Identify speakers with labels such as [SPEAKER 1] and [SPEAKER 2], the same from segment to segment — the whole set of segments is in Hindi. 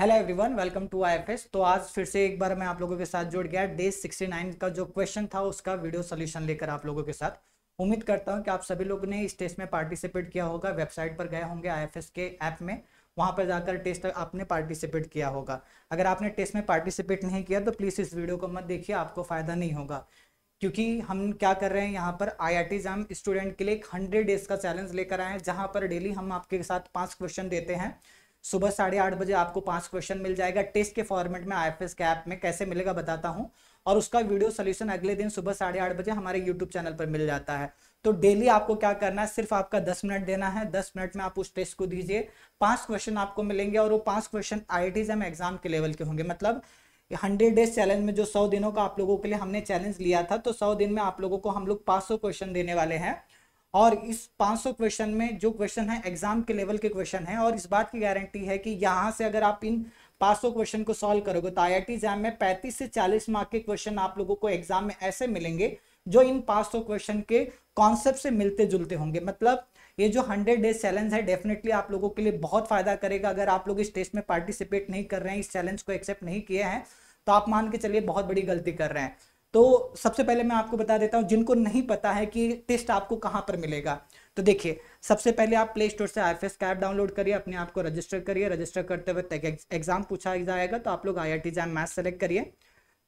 [SPEAKER 1] hello everyone welcome to IFS तो आज फिर से एक बार मैं आप लोगों के साथ जुड़ गया डे 69 का जो क्वेश्चन था उसका वीडियो सोल्यूशन लेकर आप लोगों के साथ उम्मीद करता हूं कि आप सभी लोगों ने इस टेस्ट में पार्टिसिपेट किया होगा वेबसाइट पर गए होंगे आईएफएस के ऐप में वहां पर जाकर टेस्ट आपने पार्टिसिपेट किया होगा अगर आपने टेस्ट में पार्टिसिपेट नहीं किया तो प्लीज़ इस वीडियो को मत देखिए आपको फ़ायदा नहीं होगा क्योंकि हम क्या कर रहे हैं यहाँ पर I R T exam student के लिए एक हंड्रेड डेज का चैलेंज लेकर आए हैं जहाँ पर डेली हम आपके साथ पाँच क्वेश्चन देते हैं सुबह साढ़े आठ बजे आपको पांच क्वेश्चन मिल जाएगा टेस्ट के फॉर्मेट में आई एफ ऐप में कैसे मिलेगा बताता हूँ और उसका वीडियो सोल्यूशन अगले दिन सुबह साढ़े आठ बजे हमारे यूट्यूब चैनल पर मिल जाता है तो डेली आपको क्या करना है सिर्फ आपका दस मिनट देना है दस मिनट में आप उस टेस्ट को दीजिए पांच क्वेश्चन आपको मिलेंगे और वो पांच क्वेश्चन आई एग्जाम के लेवल के होंगे मतलब हंड्रेड डेज चैलेंज में जो सौ दिनों का आप लोगों के लिए हमने चैलेंज लिया था तो सौ दिन में आप लोगों को हम लोग पांच सौ क्वेश्चन देने वाले हैं और इस 500 क्वेश्चन में जो क्वेश्चन है एग्जाम के लेवल के क्वेश्चन है और इस बात की गारंटी है कि यहाँ से अगर आप इन 500 क्वेश्चन को सॉल्व करोगे तो आई एग्जाम में 35 से 40 मार्क के क्वेश्चन आप लोगों को एग्जाम में ऐसे मिलेंगे जो इन 500 क्वेश्चन के कॉन्सेप्ट से मिलते जुलते होंगे मतलब ये जो हंड्रेड डेज चैलेंज है डेफिनेटली आप लोगों के लिए बहुत फायदा करेगा अगर आप लोग इस टेस्ट में पार्टिसिपेट नहीं कर रहे हैं इस चैलेंज को एक्सेप्ट नहीं किए हैं तो आप मान के चलिए बहुत बड़ी गलती कर रहे हैं तो सबसे पहले मैं आपको बता देता हूँ जिनको नहीं पता है कि टेस्ट आपको कहाँ पर मिलेगा तो देखिए सबसे पहले आप प्ले स्टोर से आई एफ ऐप डाउनलोड करिए अपने आप को रजिस्टर करिए रजिस्टर करते हुए एग्जाम पूछा जाएगा तो आप लोग I I T JAM math select करिए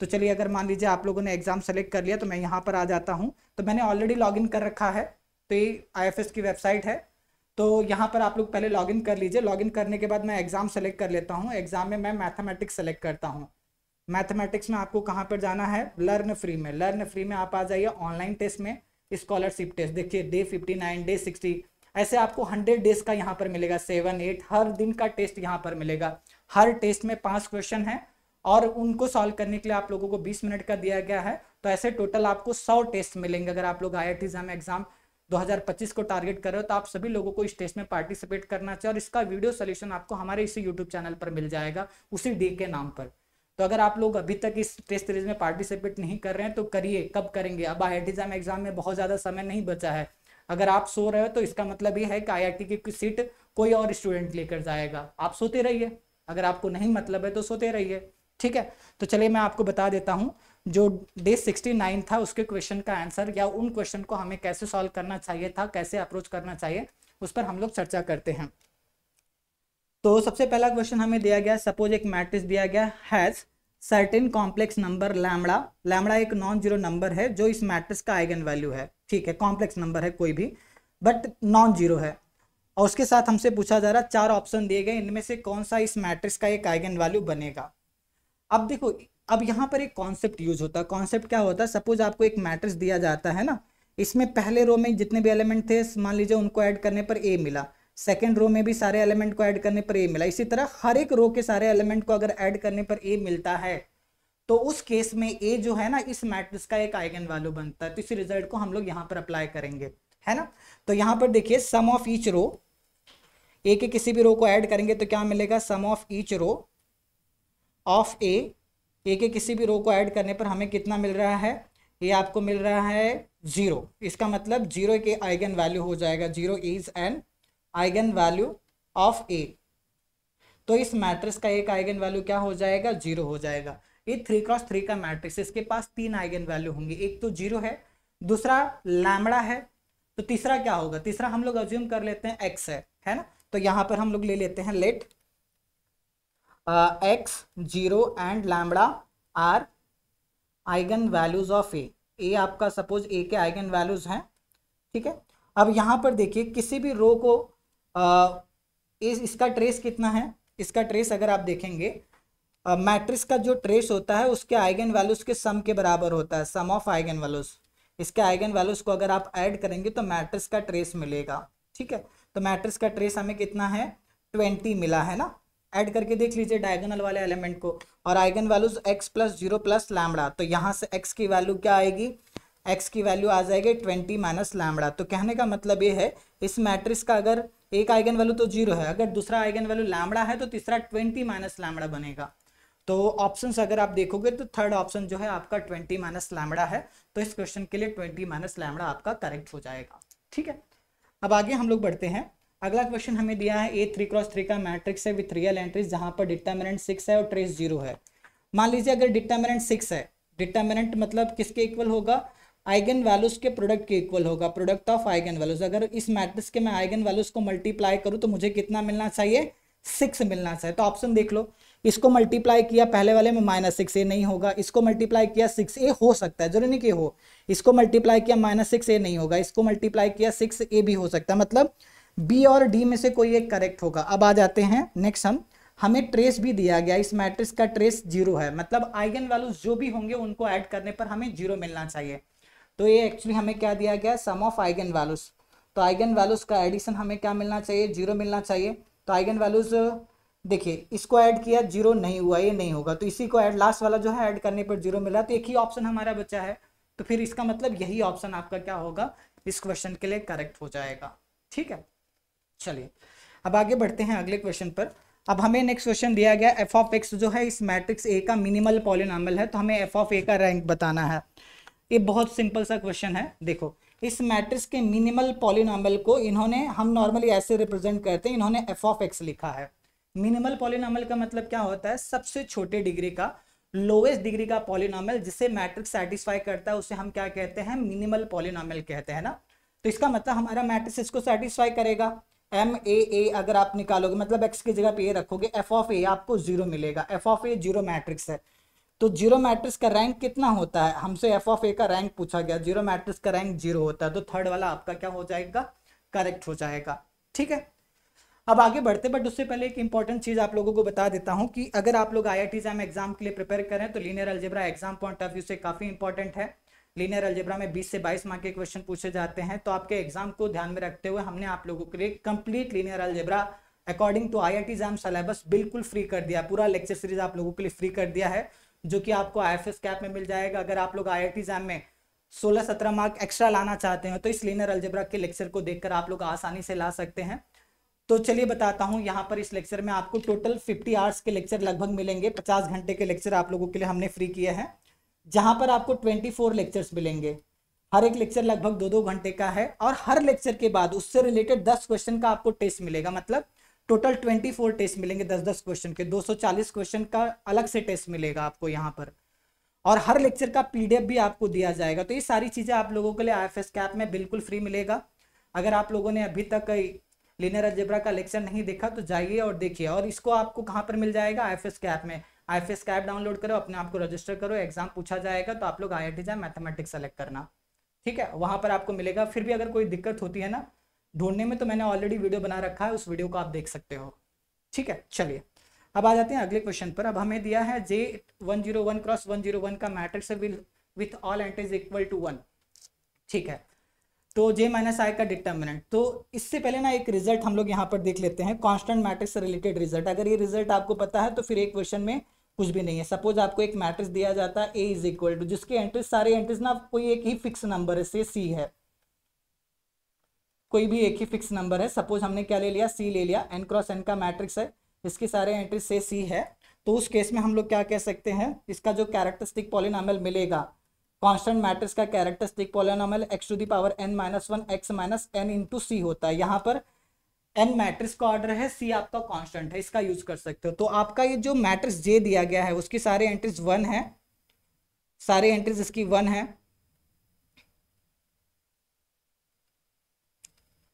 [SPEAKER 1] तो चलिए अगर मान लीजिए आप लोगों ने एग्जाम सेलेक्ट कर लिया तो मैं यहाँ पर आ जाता हूँ तो मैंने ऑलरेडी लॉगिन कर रखा है तो ये आई की वेबसाइट है तो यहाँ पर आप लोग पहले लॉगिन कर लीजिए लॉगिन करने के बाद मैं एग्ज़ाम सेलेक्ट कर लेता हूँ एग्ज़ाम में मैं मैथमेटिक्स सेलेक्ट करता हूँ मैथमेटिक्स में आपको कहाँ पर जाना है लर्न फ्री में लर्न फ्री में आप आ जाइए ऑनलाइन टेस्ट में स्कॉलरशिप टेस्ट देखिए day fifty nine day sixty ऐसे आपको हंड्रेड डेज का यहाँ पर मिलेगा सेवन एट हर दिन का टेस्ट यहाँ पर मिलेगा हर टेस्ट में पांच क्वेश्चन है और उनको सॉल्व करने के लिए आप लोगों को बीस मिनट का दिया गया है तो ऐसे टोटल आपको सौ टेस्ट मिलेंगे अगर आप लोग आई आई एग्जाम एग्जाम 2025 को टारगेट कर रहे हो तो आप सभी लोगों को इस टेस्ट में पार्टिसिपेट करना चाहिए और इसका वीडियो सोल्यूशन आपको हमारे इसी यूट्यूब चैनल पर मिल जाएगा उसी डे के नाम पर तो अगर आप लोग अभी तक इस टेस्ट सीरीज में पार्टिसिपेट नहीं कर रहे हैं तो करिए कब करेंगे अब आई आई एग्जाम में बहुत ज़्यादा समय नहीं बचा है अगर आप सो रहे हो तो इसका मतलब ये है कि आई की सीट कोई और स्टूडेंट लेकर जाएगा आप सोते रहिए अगर आपको नहीं मतलब है तो सोते रहिए ठीक है तो चलिए मैं आपको बता देता हूँ जो डे सिक्सटी नाइन था उसके क्वेश्चन का आंसर या उन क्वेश्चन को हमें कैसे सॉल्व करना चाहिए था कैसे अप्रोच करना चाहिए उस पर हम लोग चर्चा करते हैं तो सबसे पहला क्वेश्चन हमें दिया गया सपोज एक मैट्रिक्स दिया गया has certain complex number lambda lambda एक नॉन जीरो नंबर है जो इस मैट्रिक्स का आइगन वैल्यू है ठीक है कॉम्प्लेक्स नंबर है कोई भी बट नॉन जीरो है और उसके साथ हमसे पूछा जा रहा चार ऑप्शन दिए गए इनमें से कौन सा इस मैट्रिक्स का एक आइगन वैल्यू बनेगा अब देखो अब यहाँ पर एक कॉन्सेप्ट यूज होता है कॉन्सेप्ट क्या होता है सपोज आपको एक मैट्रिक्स दिया जाता है ना इसमें पहले रो में जितने भी एलिमेंट थे मान लीजिए उनको ऐड करने पर ए मिला सेकेंड रो में भी सारे एलिमेंट को ऐड करने पर ए मिला इसी तरह हर एक रो के सारे एलिमेंट को अगर ऐड करने पर ए मिलता है तो उस केस में ए जो है ना इस मैट्रिक्स का एक आइगन वैल्यू बनता है तो इस रिजल्ट को हम लोग यहाँ पर अप्लाई करेंगे है ना तो यहाँ पर देखिए सम ऑफ ईच रो ए के किसी भी रो को ऐड करेंगे तो क्या मिलेगा sum of each row of A A के किसी भी रो को ऐड करने पर हमें कितना मिल रहा है ये आपको मिल रहा है जीरो इसका मतलब जीरो के आइगन वैल्यू हो जाएगा zero is an eigen value of A तो इस मैट्रिक्स का एक आइगन वैल्यू क्या हो जाएगा जीरो हो जाएगा ये थ्री क्रॉस थ्री का मैट्रिक्स इसके पास तीन आइगन वैल्यू होंगे एक तो जीरो है दूसरा लैमड़ा है तो तीसरा क्या होगा तीसरा हम लोग अज्यूम कर लेते हैं एक्स है है ना तो यहां पर हम लोग ले लेते हैं let x zero and lambda are eigen values of A A आपका सपोज ए के आइगन वैल्यूज हैं ठीक है अब यहां पर देखिए किसी भी रो को इस, इसका ट्रेस कितना है इसका ट्रेस अगर आप देखेंगे मैट्रिक्स का जो ट्रेस होता है उसके आइगन वैल्यूज के सम के बराबर होता है सम ऑफ आइगन वैल्यूज इसके आइगन वैल्यूज को अगर आप ऐड करेंगे तो मैट्रिक्स का ट्रेस मिलेगा ठीक है तो मैट्रिक्स का ट्रेस हमें कितना है ट्वेंटी मिला है ना ऐड करके देख लीजिए डायगोनल वाले एलिमेंट को और eigen values x plus zero plus lambda तो यहाँ से एक्स की वैल्यू क्या आएगी एक्स की वैल्यू आ जाएगी ट्वेंटी माइनस लैमड़ा तो कहने का मतलब ये है इस मैट्रिक्स का अगर एक आइगन वैल्यू तो जीरो है अगर दूसरा आइगन वैल्यू लैमड़ा है तो तीसरा ट्वेंटी माइनस लैमड़ा बनेगा तो ऑप्शन अगर आप देखोगे तो थर्ड ऑप्शन जो है आपका ट्वेंटी माइनस लैमड़ा है तो इस क्वेश्चन के लिए ट्वेंटी माइनस लैमड़ा आपका करेक्ट हो जाएगा ठीक है अब आगे हम लोग बढ़ते हैं अगला क्वेश्चन हमें दिया है ए थ्री क्रॉस थ्री का मैट्रिक्स है विथ रियल एंट्रीज जहाँ पर डिटर्मिनेंट सिक्स है और ट्रेस जीरो है मान लीजिए अगर डिटर्मिनेंट सिक्स है डिटर्मिनेंट मतलब किसके इक्वल होगा आइगन वैल्यूज के प्रोडक्ट के इक्वल होगा प्रोडक्ट ऑफ आइगन वैल्यूज अगर इस मैट्रिक्स के मैं आइगन वैल्यूज को मल्टीप्लाई करूँ तो मुझे कितना मिलना चाहिए सिक्स मिलना चाहिए तो ऑप्शन देख लो इसको मल्टीप्लाई किया पहले वाले में माइनस सिक्स ए नहीं होगा इसको मल्टीप्लाई किया सिक्स ए हो सकता है जरूरी नहीं कि हो इसको मल्टीप्लाई किया माइनस सिक्स ए नहीं होगा इसको मल्टीप्लाई किया सिक्स ए भी हो सकता है मतलब बी और डी में से कोई एक करेक्ट होगा अब आ जाते हैं नेक्स्ट हम हमें ट्रेस भी दिया गया इस मैट्रिक्स का ट्रेस जीरो है मतलब आइगन वैल्यूज जो भी होंगे उनको ऐड करने पर हमें जीरो मिलना चाहिए तो ये एक्चुअली हमें क्या दिया गया सम ऑफ आइगन वैल्यूज तो आइगन वैल्यूज का एडिशन हमें क्या मिलना चाहिए जीरो मिलना चाहिए तो आइगन वैल्यूज देखिए इसको ऐड किया जीरो नहीं हुआ ये नहीं होगा तो इसी को ऐड लास्ट वाला जो है ऐड करने पर जीरो मिला तो एक ही ऑप्शन हमारा बचा है तो फिर इसका मतलब यही ऑप्शन आपका क्या होगा इस क्वेश्चन के लिए करेक्ट हो जाएगा ठीक है चलिए अब आगे बढ़ते हैं अगले क्वेश्चन पर अब हमें नेक्स्ट क्वेश्चन दिया गया एफ ऑफ एक्स जो है इस मैट्रिक्स ए का मिनिमल पॉलिनामल है तो हमें एफ ऑफ ए का रैंक बताना है ये बहुत सिंपल सा क्वेश्चन है देखो इस मैट्रिक्स के मिनिमल पॉलिनॉमल को इन्होंने हम नॉर्मली ऐसे रिप्रेजेंट करते हैं इन्होंने एफ ऑफ एक्स लिखा है मिनिमल पॉलिनॉमल का मतलब क्या होता है सबसे छोटे डिग्री का लोवेस्ट डिग्री का पॉलिनॉमल जिसे मैट्रिक्स सेटिस्फाई करता है उसे हम क्या कहते हैं मिनिमल पॉलिनॉमल कहते हैं ना तो इसका मतलब हमारा मैट्रिक्स इसको सेटिस्फाई करेगा एम ए ए अगर आप निकालोगे मतलब एक्स की जगह पे ए रखोगे एफ ऑफ ए आपको जीरो मिलेगा F of A zero matrix है तो जीरो मैट्रिक्स का रैंक कितना होता है हमसे एफ ऑफ ए का रैंक पूछा गया जीरो मैट्रिक्स का रैंक जीरो होता है तो थर्ड वाला आपका क्या हो जाएगा करेक्ट हो जाएगा ठीक है अब आगे बढ़ते बट उससे पहले एक इंपॉर्टेंट चीज़ आप लोगों को बता देता हूं कि अगर आप लोग आई आई एग्जाम के लिए प्रिपेयर करें तो linear algebra exam point of view से काफ़ी इंपॉर्टेंट है लीनियर अल्जेब्रा में 20 से 22 मार्क के क्वेश्चन पूछे जाते हैं तो आपके एग्जाम को ध्यान में रखते हुए हमने आप लोगों के लिए complete linear algebra according to I I exam syllabus बिल्कुल फ्री कर दिया पूरा लेक्चर सीरीज आप लोगों के लिए फ्री कर दिया है जो कि आपको आई एफ एस कैप में मिल जाएगा अगर आप लोग आई आई टी एग्जाम में सोलह सत्रह मार्क एक्स्ट्रा लाना चाहते हैं तो इस लीनर अलजेब्रा के लेक्चर को देखकर आप लोग आसानी से ला सकते हैं तो चलिए बताता हूँ यहाँ पर इस लेक्चर में आपको टोटल फिफ्टी आवर्स के लेक्चर लगभग मिलेंगे पचास घंटे के लेक्चर आप लोगों के लिए हमने फ्री किए हैं जहाँ पर आपको ट्वेंटी फोर लेक्चर्स मिलेंगे हर एक लेक्चर लगभग दो दो घंटे का है और हर लेक्चर के बाद उससे रिलेटेड दस क्वेश्चन का आपको टेस्ट मिलेगा मतलब टोटल ट्वेंटी फोर टेस्ट मिलेंगे दस दस क्वेश्चन के दो सौ चालीस क्वेश्चन का अलग से टेस्ट मिलेगा आपको यहाँ पर और हर लेक्चर का पीडीएफ भी आपको दिया जाएगा तो ये सारी चीज़ें आप लोगों के लिए आई एफ एस कैप में बिल्कुल फ्री मिलेगा अगर आप लोगों ने अभी तक लिनियर अलजेब्रा का लेक्चर नहीं देखा तो जाइए और देखिए और इसको आपको कहाँ पर मिल जाएगा आई एफ एस कैप में I F S cap download करो अपने आप को रजिस्टर करो एग्जाम पूछा जाएगा तो आप लोग I I T mathematics select करना ठीक है वहां पर आपको मिलेगा फिर भी अगर कोई दिक्कत होती है ना ढूंढने में तो मैंने ऑलरेडी वीडियो बना रखा है उस वीडियो को आप देख सकते हो ठीक है चलिए अब आ जाते हैं अगले क्वेश्चन पर अब हमें दिया है J one zero one cross one zero one का matrix with all is equal to one ठीक है तो जे माइनस आई का डिटर्मिनेंट तो इससे पहले ना एक रिजल्ट हम लोग यहाँ पर देख लेते हैं कॉन्स्टेंट मैट्रिक्स से रिलेटेड रिजल्ट अगर ये रिजल्ट आपको पता है तो फिर एक क्वेश्चन में कुछ भी नहीं है सपोज आपको एक मैट्रिक्स दिया जाता है ए इज इक्वल टू जिसके एंट्रीज सारे एंट्रीज ना कोई एक ही फिक्स नंबर है से सी है कोई भी एक ही फिक्स नंबर है सपोज हमने क्या ले लिया सी ले लिया एन क्रॉस एन का मैट्रिक्स है इसकी सारे एंट्री से सी है तो उस केस में हम लोग क्या कह सकते हैं इसका जो कैरेक्टरिस्टिक पॉलिनामल मिलेगा कांस्टेंट मैट्रिक्स का characteristic polynomial x to the power n minus one x minus n into C होता है यहाँ पर एन मैट्रिक्स का ऑर्डर है सी आपका कॉन्स्टेंट है इसका यूज कर सकते हो तो आपका ये जो मैट्रिक्स जे दिया गया है उसकी सारे एंट्रीज वन है सारे एंट्रीज इसकी वन है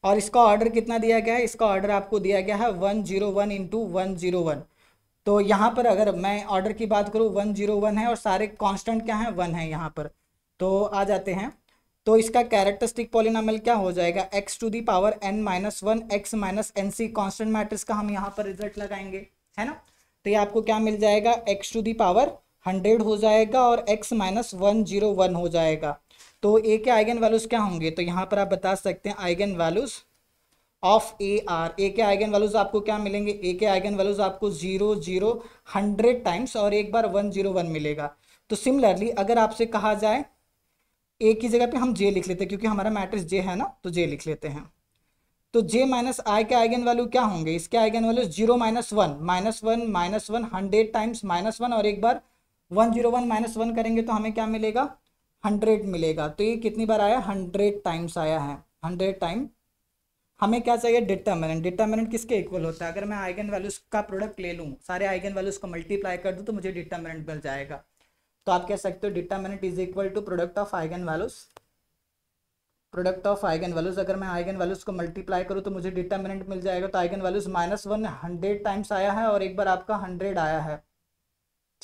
[SPEAKER 1] और इसका ऑर्डर कितना दिया गया है इसका ऑर्डर आपको दिया गया है one zero one into one zero one तो यहाँ पर अगर मैं ऑर्डर की बात करूँ वन जीरो वन है और सारे कांस्टेंट क्या हैं वन है यहाँ पर तो आ जाते हैं तो इसका कैरेक्टरिस्टिक पॉलिनामल क्या हो जाएगा x to the power n minus one x minus n C constant matrix का हम यहाँ पर रिजल्ट लगाएंगे है ना तो ये आपको क्या मिल जाएगा x to the power hundred हो जाएगा और x minus one zero one हो जाएगा तो ए के आइगन वैल्यूज़ क्या होंगे तो यहाँ पर आप बता सकते हैं eigen values of A are A के आइगन वैल्यूज़ आपको क्या मिलेंगे ए के आइगन वैल्यूज़ आपको जीरो जीरो हंड्रेड टाइम्स और एक बार वन जीरो वन मिलेगा तो सिमिलरली अगर आपसे कहा जाए ए की जगह पे हम जे लिख लेते हैं क्योंकि हमारा मैट्रिक्स जे है ना तो जे लिख लेते हैं तो जे माइनस आई के आइगन वैल्यू क्या होंगे इसके eigen values zero minus one minus one minus one hundred times minus one और एक बार one zero one minus one करेंगे तो हमें क्या मिलेगा हंड्रेड मिलेगा तो ये कितनी बार आया हंड्रेड टाइम्स आया है हंड्रेड टाइम हमें क्या चाहिए डिटर्मिनेंट डिटर्मिनेंट किसके इक्वल होता है अगर मैं आइगन वैल्यूज का प्रोडक्ट ले लूँ सारे आइगन वैल्यूज को मल्टीप्लाई कर दूँ तो मुझे डिटर्मिनेंट मिल जाएगा तो आप कह सकते हो determinant is equal to product of eigen values product of eigen values अगर मैं आइगन वैल्यूज को मल्टीप्लाई करूँ तो मुझे डिटर्मिनेंट मिल जाएगा तो eigen values minus one hundred times आया है और एक बार आपका हंड्रेड आया है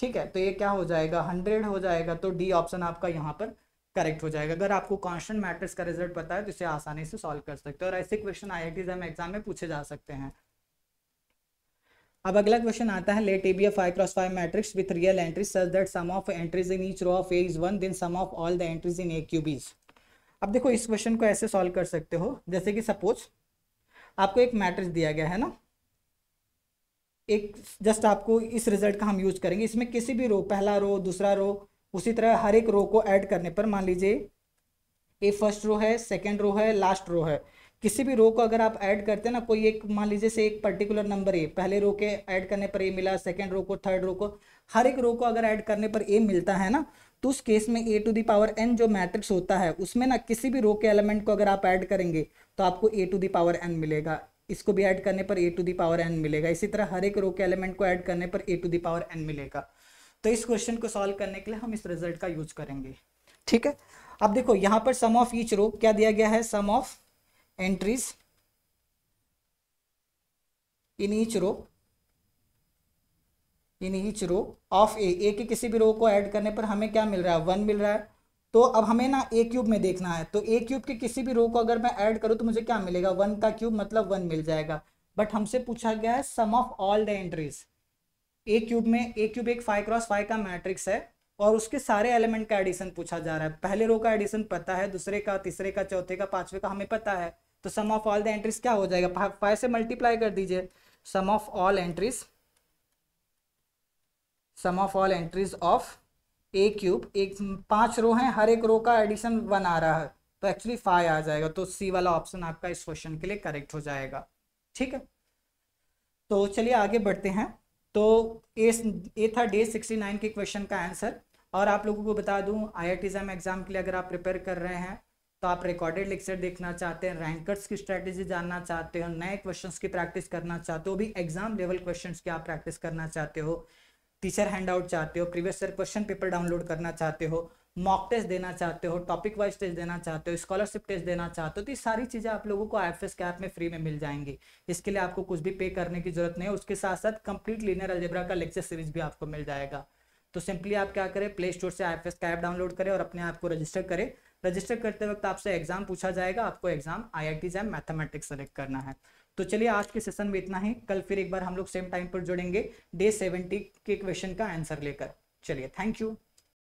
[SPEAKER 1] ठीक है तो ये क्या हो जाएगा हंड्रेड हो जाएगा तो डी ऑप्शन आपका यहाँ पर करेक्ट हो जाएगा अगर आपको कॉन्स्टेंट मैट्रिक्स का रिजल्ट पता है तो इसे आसानी से सॉल्व कर सकते हो और ऐसे question I I T exam में पूछे जा सकते हैं अब अगला क्वेश्चन आता है let A be five cross five matrix with real entries such that sum of entries in each row of A is one then sum of all the entries in A cube is अब देखो इस क्वेश्चन को ऐसे सॉल्व कर सकते हो जैसे कि सपोज आपको एक मैट्रिक्स दिया गया है ना एक जस्ट आपको इस रिजल्ट का हम यूज करेंगे इसमें किसी भी रो पहला रो दूसरा रो उसी तरह हर एक रो को ऐड करने पर मान लीजिए ये फर्स्ट रो है सेकेंड रो है लास्ट रो है किसी भी रो को अगर आप ऐड करते हैं ना कोई एक मान लीजिए से एक पर्टिकुलर नंबर ए पहले रो के ऐड करने पर ए मिला सेकेंड रो को थर्ड रो को हर एक रो को अगर ऐड करने पर ए मिलता है ना तो उस केस में A to the power n जो मैट्रिक्स होता है उसमें ना किसी भी रो के एलिमेंट को अगर आप ऐड करेंगे तो आपको A to the power n मिलेगा इसको भी ऐड करने पर A to the power n मिलेगा इसी तरह हर एक रो के एलिमेंट को ऐड करने पर A to the power n मिलेगा तो इस क्वेश्चन को सॉल्व करने के लिए हम इस रिजल्ट का यूज करेंगे ठीक है अब देखो यहां पर सम ऑफ ईच रो क्या दिया गया है sum of entries in each row in each row of A A के किसी भी रो को ऐड करने पर हमें क्या मिल रहा है वन मिल रहा है तो अब हमें ना ए क्यूब में देखना है तो ए क्यूब के किसी भी रो को अगर मैं ऐड करूं तो मुझे क्या मिलेगा वन का क्यूब मतलब वन मिल जाएगा बट हमसे पूछा गया है sum of all the entries A cube में ए क्यूब एक फाइव क्रॉस फाइव का मैट्रिक्स है और उसके सारे एलिमेंट का एडिशन पूछा जा रहा है पहले रो का एडिशन पता है दूसरे का तीसरे का चौथे का पांचवे का हमें पता है तो sum of all the entries क्या हो जाएगा फाइव से मल्टीप्लाई कर दीजिए sum of all entries sum of all entries of A cube एक पांच रो हैं हर एक रो का एडिशन वन आ रहा है तो एक्चुअली फाइव आ जाएगा तो सी वाला ऑप्शन आपका इस क्वेश्चन के लिए करेक्ट हो जाएगा ठीक है तो चलिए आगे बढ़ते हैं तो ए ए था डे सिक्सटी नाइन के क्वेश्चन का आंसर और आप लोगों को बता दूं आई एग्ज़ाम के लिए अगर आप प्रिपेयर कर रहे हैं तो आप रिकॉर्डेड लेक्चर देखना चाहते हैं रैंकर्स की स्ट्रैटेजी जानना चाहते हो नए क्वेश्चंस की प्रैक्टिस करना चाहते हो भी एग्जाम लेवल क्वेश्चंस की आप प्रैक्टिस करना चाहते हो टीचर हैंडआउट चाहते हो previous year question paper download करना चाहते हो मॉक टेस्ट देना चाहते हो टॉपिक वाइज टेस्ट देना चाहते हो स्कॉलरशिप टेस्ट देना चाहते हो तो ये सारी चीज़ें आप लोगों को आई एफ के ऐप में फ्री में मिल जाएंगी इसके लिए आपको कुछ भी पे करने की जरूरत नहीं है उसके साथ साथ कंप्लीट लीनियर अलजेब्रा का लेक्चर सीरीज भी आपको मिल जाएगा तो सिंपली आप क्या करें प्ले स्टोर से आई एफ का ऐप डाउनलोड करें और अपने आप को रजिस्टर करें रजिस्टर करते वक्त आपसे एग्जाम पूछा जाएगा आपको exam I I T mathematics select करना है तो चलिए आज के सेशन में इतना ही कल फिर एक बार हम लोग सेम टाइम पर जुड़ेंगे डे सेवेंटी के क्वेश्चन का आंसर लेकर चलिए थैंक यू